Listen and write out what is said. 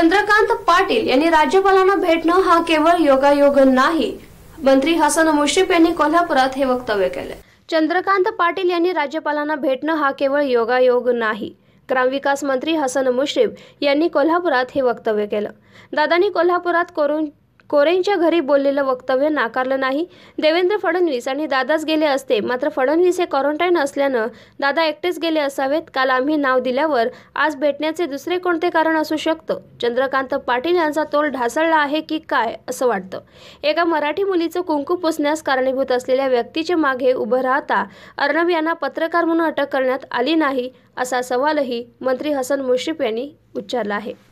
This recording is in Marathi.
चंद्रकांत पाटील यांनी राज्यपालांना भेटणं हा केवळ योगायोग नाही मंत्री हसन मुश्रीफ यांनी कोल्हापुरात हे वक्तव्य केले चंद्रकांत पाटील यांनी राज्यपालांना भेटणं हा केवळ योगायोग नाही ग्रामविकास मंत्री हसन मुश्रीफ यांनी कोल्हापुरात हे वक्तव्य केलं दादांनी कोल्हापुरात करून कोरेंच्या घरी बोललेलं वक्तव्य नाकारलं नाही देवेंद्र फडणवीस आणि दादाच गेले असते मात्र फडणवीस हे क्वारंटाईन असल्यानं दादा एकटेच गेले असावेत काल आम्ही नाव दिल्यावर आज भेटण्याचे दुसरे कोणते कारण असू शकतं चंद्रकांत पाटील यांचा तोल ढासळला आहे की काय असं वाटतं एका मराठी मुलीचं कुंकू पुसण्यास कारणीभूत असलेल्या व्यक्तीच्या मागे उभं राहता अर्णब यांना पत्रकार म्हणून अटक करण्यात आली नाही असा सवालही मंत्री हसन मुश्रीफ यांनी उच्चारला आहे